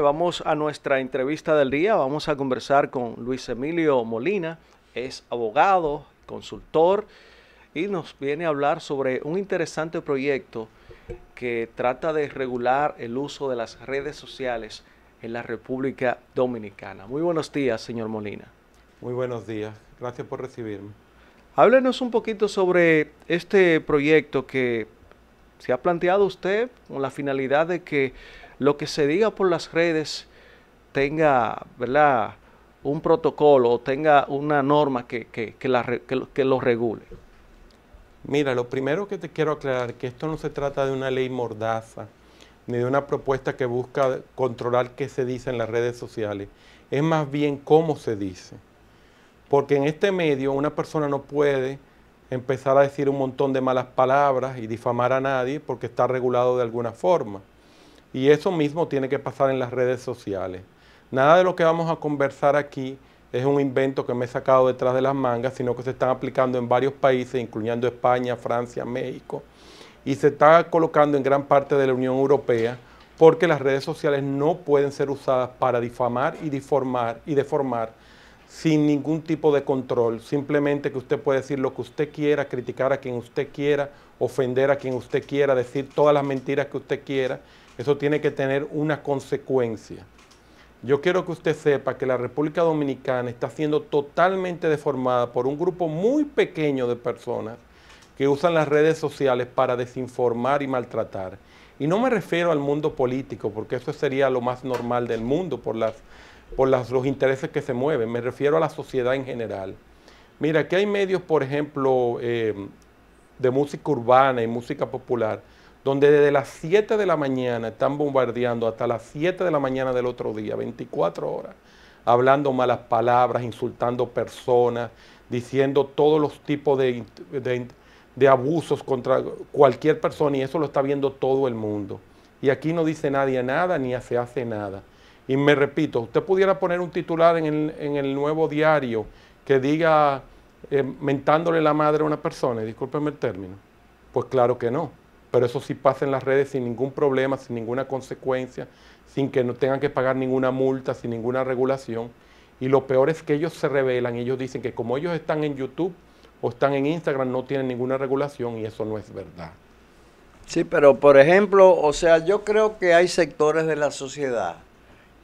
Vamos a nuestra entrevista del día. Vamos a conversar con Luis Emilio Molina. Es abogado, consultor y nos viene a hablar sobre un interesante proyecto que trata de regular el uso de las redes sociales en la República Dominicana. Muy buenos días, señor Molina. Muy buenos días. Gracias por recibirme. Háblenos un poquito sobre este proyecto que ¿Se ha planteado usted con la finalidad de que lo que se diga por las redes tenga, ¿verdad? un protocolo o tenga una norma que, que, lo, que, lo regule? Mira, lo primero que te quiero aclarar es que esto no se trata de una ley mordaza, ni de una propuesta que busca controlar qué se dice en las redes sociales. Es más bien cómo se dice. Porque en este medio una persona no puede empezar a decir un montón de malas palabras y difamar a nadie porque está regulado de alguna forma. Y eso mismo tiene que pasar en las redes sociales. Nada de lo que vamos a conversar aquí es un invento que me he sacado detrás de las mangas, sino que se están aplicando en varios países, incluyendo España, Francia, México, y se está colocando en gran parte de la Unión Europea, porque las redes sociales no pueden ser usadas para difamar y deformar, y deformar sin ningún tipo de control, simplemente que usted puede decir lo que usted quiera, criticar a quien usted quiera, ofender a quien usted quiera, decir todas las mentiras que usted quiera, eso tiene que tener una consecuencia. Yo quiero que usted sepa que la República Dominicana está siendo totalmente deformada por un grupo muy pequeño de personas que usan las redes sociales para desinformar y maltratar. Y no me refiero al mundo político, porque eso sería lo más normal del mundo por las por los intereses que se mueven, me refiero a la sociedad en general. Mira, aquí hay medios, por ejemplo, eh, de música urbana y música popular, donde desde las 7 de la mañana están bombardeando hasta las 7 de la mañana del otro día, 24 horas, hablando malas palabras, insultando personas, diciendo todos los tipos de, de abusos contra cualquier persona y eso lo está viendo todo el mundo. Y aquí no dice nadie nada ni se hace nada. Y me repito, usted pudiera poner un titular en el, en el nuevo diario que diga eh, mentándole la madre a una persona, y discúlpeme el término. Pues claro que no. Pero eso sí pasa en las redes sin ningún problema, sin ninguna consecuencia, sin que no tengan que pagar ninguna multa, sin ninguna regulación. Y lo peor es que ellos se revelan, ellos dicen que como ellos están en YouTube o están en Instagram, no tienen ninguna regulación y eso no es verdad. Sí, pero por ejemplo, o sea, yo creo que hay sectores de la sociedad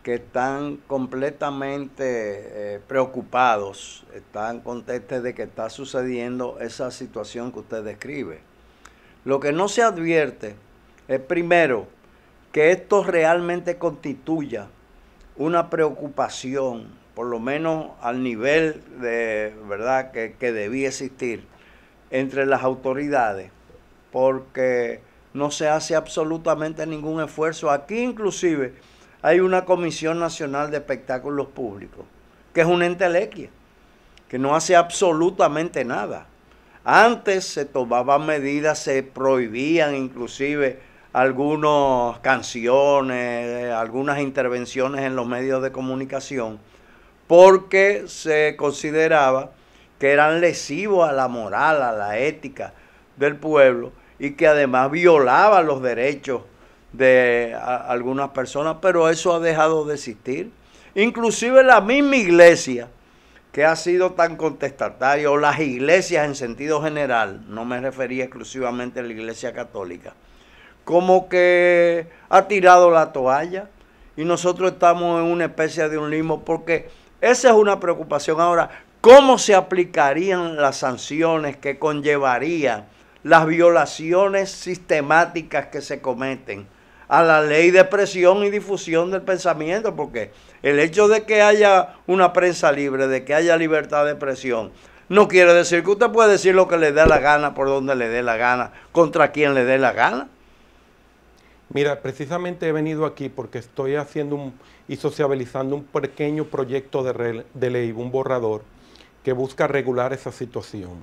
que están completamente eh, preocupados, están contentes de que está sucediendo esa situación que usted describe. Lo que no se advierte es primero que esto realmente constituya una preocupación, por lo menos al nivel de verdad que, que debía existir entre las autoridades, porque no se hace absolutamente ningún esfuerzo. Aquí inclusive hay una Comisión Nacional de Espectáculos Públicos, que es una entelequia, que no hace absolutamente nada. Antes se tomaban medidas, se prohibían inclusive algunas canciones, algunas intervenciones en los medios de comunicación, porque se consideraba que eran lesivos a la moral, a la ética del pueblo y que además violaban los derechos de algunas personas, pero eso ha dejado de existir. Inclusive la misma iglesia que ha sido tan contestataria, o las iglesias en sentido general, no me refería exclusivamente a la iglesia católica, como que ha tirado la toalla y nosotros estamos en una especie de un limbo porque esa es una preocupación. Ahora, ¿cómo se aplicarían las sanciones que conllevarían las violaciones sistemáticas que se cometen? a la ley de presión y difusión del pensamiento, porque el hecho de que haya una prensa libre, de que haya libertad de presión no quiere decir que usted puede decir lo que le dé la gana, por donde le dé la gana, contra quien le dé la gana. Mira, precisamente he venido aquí porque estoy haciendo un, y sociabilizando un pequeño proyecto de, de ley, un borrador, que busca regular esa situación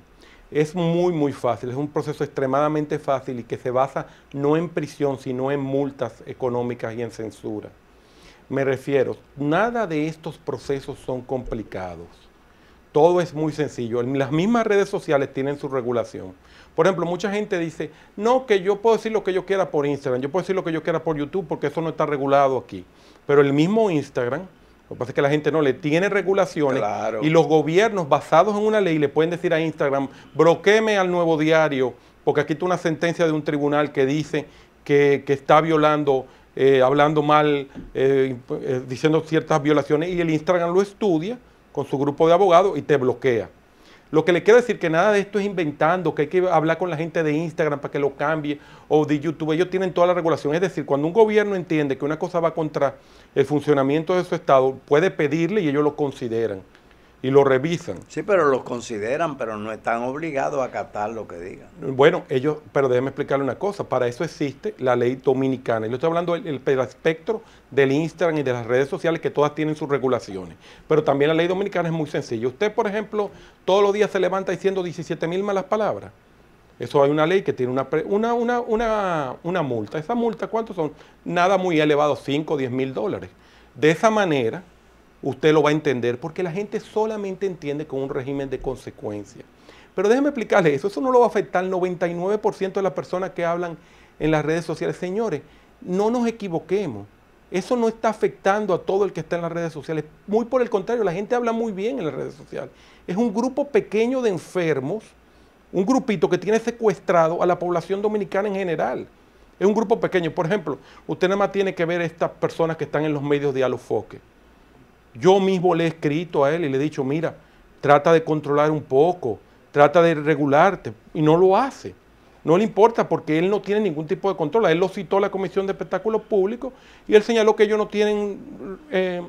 es muy, muy fácil, es un proceso extremadamente fácil y que se basa no en prisión, sino en multas económicas y en censura. Me refiero, nada de estos procesos son complicados. Todo es muy sencillo. Las mismas redes sociales tienen su regulación. Por ejemplo, mucha gente dice, no, que yo puedo decir lo que yo quiera por Instagram, yo puedo decir lo que yo quiera por YouTube porque eso no está regulado aquí. Pero el mismo Instagram lo que pasa es que la gente no le tiene regulaciones y los gobiernos basados en una ley le pueden decir a Instagram, broqueme al nuevo diario, porque aquí está una sentencia de un tribunal que dice que, está violando, eh, hablando mal, eh, eh, diciendo ciertas violaciones y el Instagram lo estudia con su grupo de abogados y te bloquea. Lo que le quiero decir que nada de esto es inventando, que hay que hablar con la gente de Instagram para que lo cambie o de YouTube. Ellos tienen toda la regulación. Es decir, cuando un gobierno entiende que una cosa va contra el funcionamiento de su Estado, puede pedirle y ellos lo consideran y lo revisan. Sí, pero los consideran, pero no están obligados a acatar lo que digan. Bueno, ellos, pero déjeme explicarle una cosa, para eso existe la ley dominicana. yo estoy hablando del, espectro del Instagram y de las redes sociales que todas tienen sus regulaciones. Pero también la ley dominicana es muy sencilla. Usted, por ejemplo, todos los días se levanta diciendo 17 mil malas palabras. Eso hay una ley que tiene una, una, una multa. ¿Esa multa cuántos son? Nada muy elevado, 5 o 10 mil dólares. De esa manera, usted lo va a entender, porque la gente solamente entiende con un régimen de consecuencia. Pero déjeme explicarle eso, eso no lo va a afectar al 99% de las personas que hablan en las redes sociales. Señores, no nos equivoquemos. Eso no está afectando a todo el que está en las redes sociales. Muy por el contrario, la gente habla muy bien en las redes sociales. Es un grupo pequeño de enfermos, un grupito que tiene secuestrado a la población dominicana en general. Es un grupo pequeño. Por ejemplo, usted nada más tiene que ver estas personas que están en los medios de alofoque. Yo mismo le he escrito a él y le he dicho, mira, trata de controlar un poco, trata de regularte, y no lo hace. No le importa porque él no tiene ningún tipo de control. él lo citó la Comisión de Espectáculos Públicos y él señaló que ellos no tienen, eh,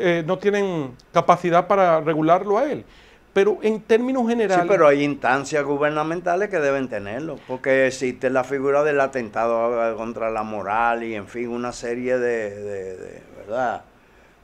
eh, no tienen capacidad para regularlo a él. Pero en términos generales. Sí, pero hay instancias gubernamentales que deben tenerlo, porque existe la figura del atentado contra la moral y, en fin, una serie de, de ¿verdad?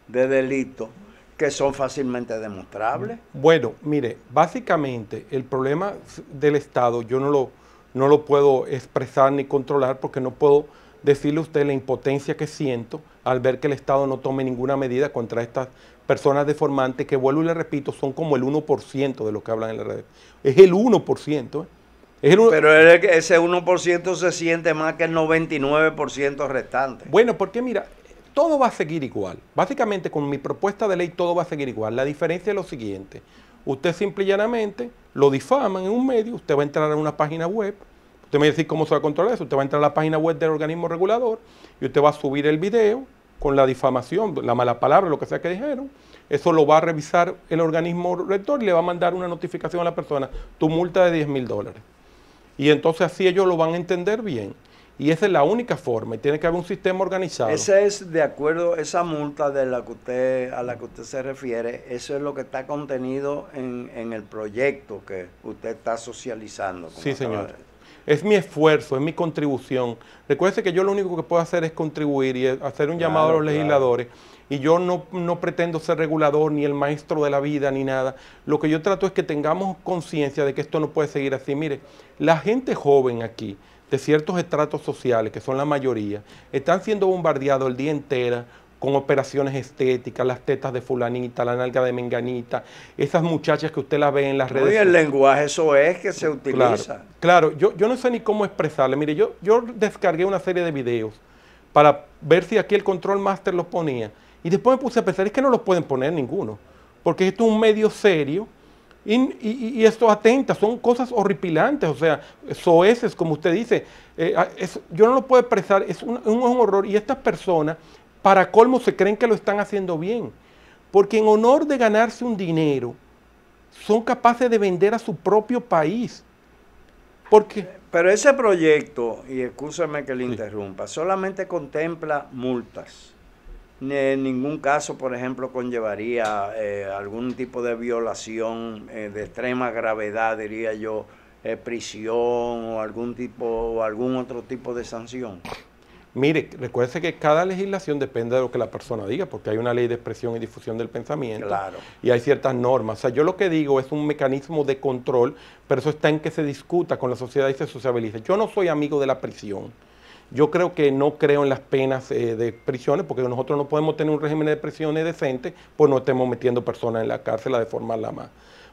de delitos que son fácilmente demostrables. Bueno, mire, básicamente el problema del Estado yo no lo, no lo puedo expresar ni controlar porque no puedo decirle a usted la impotencia que siento al ver que el Estado no tome ninguna medida contra estas personas deformantes que, vuelvo y le repito, son como el 1% de los que hablan en la red. Es el 1%. ¿eh? Es el Pero ese 1% se siente más que el 99% restante. Bueno, porque mira, todo va a seguir igual. Básicamente con mi propuesta de ley todo va a seguir igual. La diferencia es lo siguiente. Usted simple y llanamente lo difaman en un medio, usted va a entrar a una página web, usted me va a decir cómo se va a controlar eso, usted va a entrar a la página web del organismo regulador y usted va a subir el video con la difamación, la mala palabra, lo que sea que dijeron. Eso lo va a revisar el organismo rector y le va a mandar una notificación a la persona, tu multa de 10 mil dólares. Y entonces así ellos lo van a entender bien. Y esa es la única forma y tiene que haber un sistema organizado. Esa es, de acuerdo, esa multa de la que usted, a la que usted se refiere, eso es lo que está contenido en, el proyecto que usted está socializando. Sí, señor. Es mi esfuerzo, es mi contribución. Recuerde que yo lo único que puedo hacer es contribuir y hacer un llamado a los legisladores. Y yo no, no pretendo ser regulador, ni el maestro de la vida, ni nada. Lo que yo trato es que tengamos conciencia de que esto no puede seguir así. Mire, la gente joven aquí, de ciertos estratos sociales, que son la mayoría, están siendo bombardeados el día entero con operaciones estéticas, las tetas de fulanita, la nalga de menganita, esas muchachas que usted las ve en las redes. Y el lenguaje, eso es que se utiliza. Claro, claro, Yo, yo no sé ni cómo expresarle. Mire, yo, yo descargué una serie de videos para ver si aquí el control master los ponía. Y después me puse a pensar, es que no los pueden poner ninguno, porque esto es un medio serio y, esto atenta, son cosas horripilantes, o sea, soeces, como usted dice. Eh, ah, yo no lo puedo expresar, es un, horror. Y estas personas, para colmo, se creen que lo están haciendo bien. Porque en honor de ganarse un dinero, son capaces de vender a su propio país. Porque... Pero ese proyecto, y escúchame que le interrumpa, solamente contempla multas en ningún caso, por ejemplo, conllevaría eh, algún tipo de violación eh, de extrema gravedad, diría yo, eh, prisión o algún tipo algún otro tipo de sanción. Mire, recuérdese que cada legislación depende de lo que la persona diga, porque hay una ley de expresión y difusión del pensamiento claro. y hay ciertas normas. O sea, yo lo que digo es un mecanismo de control, pero eso está en que se discuta con la sociedad y se sociabilice. Yo no soy amigo de la prisión yo creo que no creo en las penas eh, de prisiones, porque nosotros no podemos tener un régimen de prisiones decente, pues no estemos metiendo personas en la cárcel a deformarla más.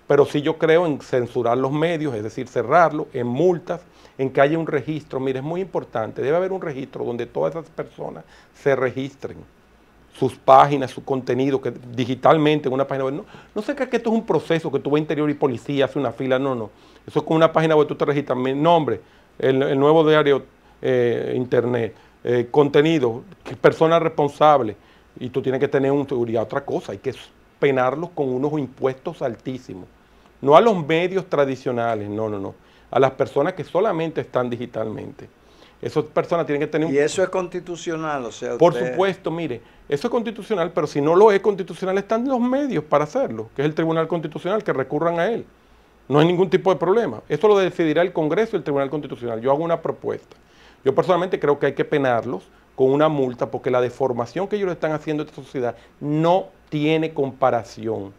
Pero sí yo creo en censurar los medios, es decir, cerrarlo, en multas, en que haya un registro. Mire, es muy importante, debe haber un registro donde todas esas personas se registren sus páginas, su contenido, que digitalmente en una página web. No, sé que, esto es un proceso que tú vas a interior y policía, hace una fila, no, no. Eso es como una página web, tú te registras, mi nombre, el nuevo diario eh, internet, eh, contenido, personas responsables, y tú tienes que tener un seguridad. Otra cosa, hay que penarlos con unos impuestos altísimos. No a los medios tradicionales, no, no, no. A las personas que solamente están digitalmente. Esas personas tienen que tener Y eso es constitucional, o sea... Por supuesto, mire, eso es constitucional, pero si no lo es constitucional, están los medios para hacerlo, que es el Tribunal Constitucional, que recurran a él. No hay ningún tipo de problema. Eso lo decidirá el Congreso y el Tribunal Constitucional. Yo hago una propuesta. Yo personalmente creo que hay que penarlos con una multa porque la deformación que ellos están haciendo a esta sociedad no tiene comparación.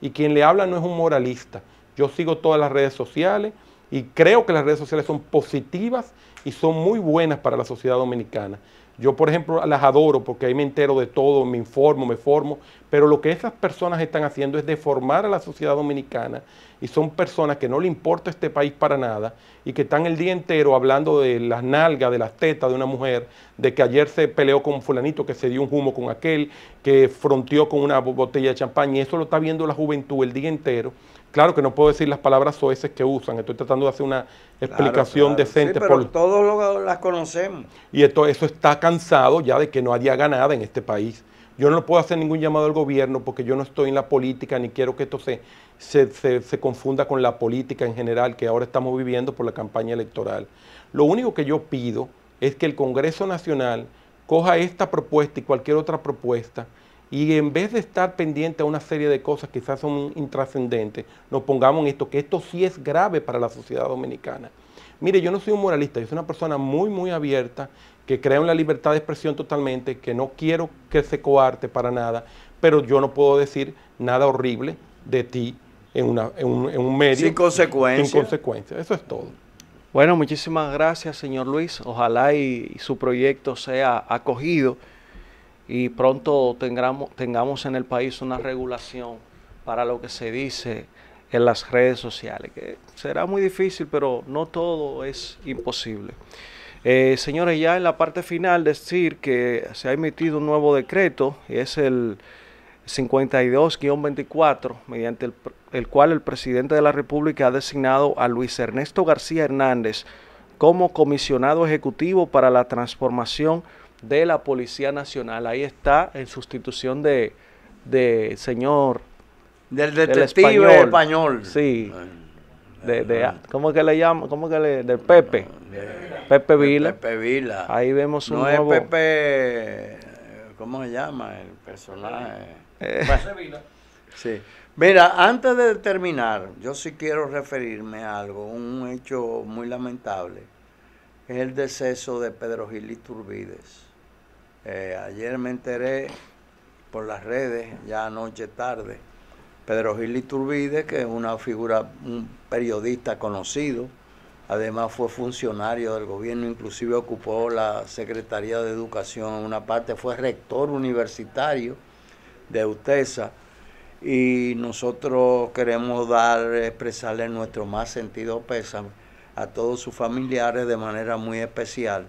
Y quien le habla no es un moralista. Yo sigo todas las redes sociales y creo que las redes sociales son positivas y son muy buenas para la sociedad dominicana. Yo, por ejemplo, las adoro porque ahí me entero de todo, me informo, me formo, pero lo que esas personas están haciendo es deformar a la sociedad dominicana y son personas que no le importa este país para nada y que están el día entero hablando de las nalgas, de las tetas de una mujer, de que ayer se peleó con fulanito, que se dio un humo con aquel, que fronteó con una botella de champán y eso lo está viendo la juventud el día entero. Claro que no puedo decir las palabras soeces que usan, estoy tratando de hacer una explicación decente. pero por... todos las conocemos. Y esto, eso está cansado ya de que no haya ganada en este país. Yo no puedo hacer ningún llamado al gobierno porque yo no estoy en la política ni quiero que esto se, se, se confunda con la política en general que ahora estamos viviendo por la campaña electoral. Lo único que yo pido es que el Congreso Nacional coja esta propuesta y cualquier otra propuesta y en vez de estar pendiente a una serie de cosas que quizás son intrascendentes, nos pongamos en esto, que esto sí es grave para la sociedad dominicana. Mire, yo no soy un moralista, yo soy una persona muy, muy abierta, que creo en la libertad de expresión totalmente, que no quiero que se coarte para nada, pero yo no puedo decir nada horrible de ti en, un, medio. Sin consecuencia. Sin eso es todo. Bueno, muchísimas gracias, señor Luis. Ojalá y, su proyecto sea acogido y pronto tengamos, tengamos en el país una regulación para lo que se dice en las redes sociales, que será muy difícil, pero no todo es imposible. Eh, señores, ya en la parte final decir que se ha emitido un nuevo decreto, es el 52-24, mediante el, cual el presidente de la República ha designado a Luis Ernesto García Hernández como comisionado ejecutivo para la transformación de la Policía Nacional. Ahí está, en sustitución de, de señor... Del detective español. Sí de, de, ¿cómo que le llama? ¿Cómo que le, del Pepe? Pepe Vila. Pepe Vila. Ahí vemos un no es Pepe, ¿cómo se llama el personaje? Eh. Pepe Vila sí. Mira, antes de terminar, yo sí quiero referirme a algo, un hecho muy lamentable, es el deceso de Pedro Gil eh, ayer me enteré por las redes, ya anoche tarde, Pedro Gil Iturbide, que es una figura, un periodista conocido, además fue funcionario del gobierno, inclusive ocupó la Secretaría de Educación una parte, fue rector universitario de UTESA y nosotros queremos dar, expresarle nuestro más sentido pésame a todos sus familiares de manera muy especial,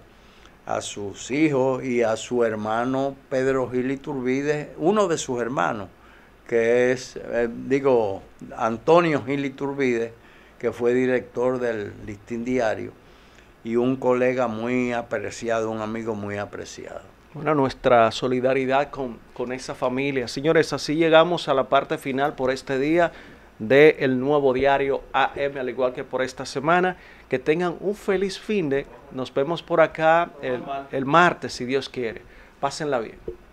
a sus hijos y a su hermano Pedro Gil Iturbide, uno de sus hermanos, que es, eh, digo, Antonio Gil Iturbide, que fue director del Listín Diario y un colega muy apreciado, un amigo muy apreciado. Bueno, nuestra solidaridad con, esa familia. Señores, así llegamos a la parte final por este día del nuevo diario AM, al igual que por esta semana. Que tengan un feliz fin de. Nos vemos por acá el, el martes, si Dios quiere. Pásenla bien.